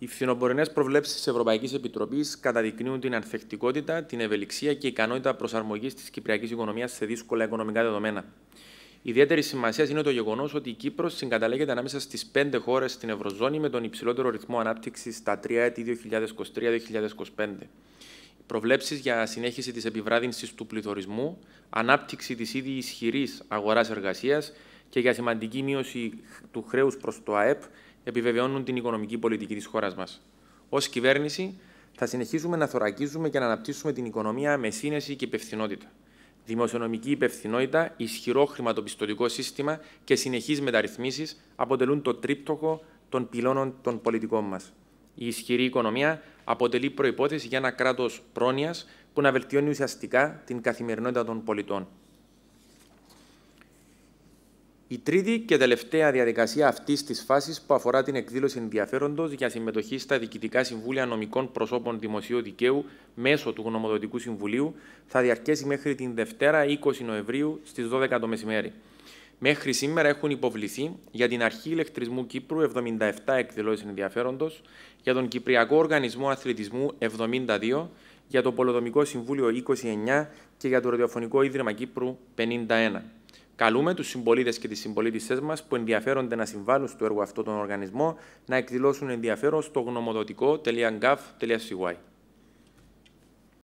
Οι φθινοπορεινές προβλέψεις της Ευρωπαϊκής Επιτροπής καταδεικνύουν την ανθεκτικότητα, την ευελιξία και ικανότητα προσαρμογής της κυπριακής οικονομίας σε δύσκολα οικονομικά δεδομένα. Ιδιαίτερη σημασία είναι το γεγονός ότι η Κύπρος συγκαταλέγεται ανάμεσα στις πέντε χώρες στην Ευρωζώνη με τον υψηλότερο ρυθμό ανάπτυξης στα τρία έτη 2023-2025. Οι προβλέψεις για συνέχιση της επιβράδυνσης του πληθωρισμού, ανάπτυξη της ήδη ισχυρής αγοράς εργασίας και για σημαντική μείωση του χρέους προς το ΑΕΠ επιβεβαιώνουν την οικονομική πολιτική της χώρας μας. Ως κυβέρνηση, θα συνεχίσουμε να θωρακίζουμε και να αναπτύσσουμε την οικονομία με σύνεση και υπευθυνότητα. Δημοσιονομική υπευθυνότητα, ισχυρό χρηματοπιστωτικό σύστημα και συνεχείς μεταρρυθμίσεις αποτελούν το τρίπτοχο των πυλώνων των πολιτικών μας. Η ισχυρή οικονομία αποτελεί προπόθεση για ένα κράτος πρόνοιας που να βελτιώνει ουσιαστικά την καθημερινότητα των πολιτών. Η τρίτη και τελευταία διαδικασία αυτής της φάσης που αφορά την εκδήλωση ενδιαφέροντος για συμμετοχή στα διοικητικά συμβούλια νομικών προσώπων δημοσίου δικαίου μέσω του Γνωμοδοτικού Συμβουλίου θα διαρκέσει μέχρι την Δευτέρα 20 Νοεμβρίου στις 12 το μεσημέρι. Μέχρι σήμερα έχουν υποβληθεί για την Αρχή Ηλεκτρισμού Κύπρου 77 εκδηλώσεις ενδιαφέροντος, για τον Κυπριακό Οργανισμό Αθλητισμού 72, για το Πολοδομικό Συμβούλιο 29 και για το Ραδιοφωνικό Ίδρυμα Κύπρου 51. Καλούμε τους συμπολίτες και τις συμπολίτησές μας που ενδιαφέρονται να συμβάλλουν στο έργο αυτό τον οργανισμό να εκδηλώσουν ενδιαφέρον στο γνωμοδοτικό.gov.cy.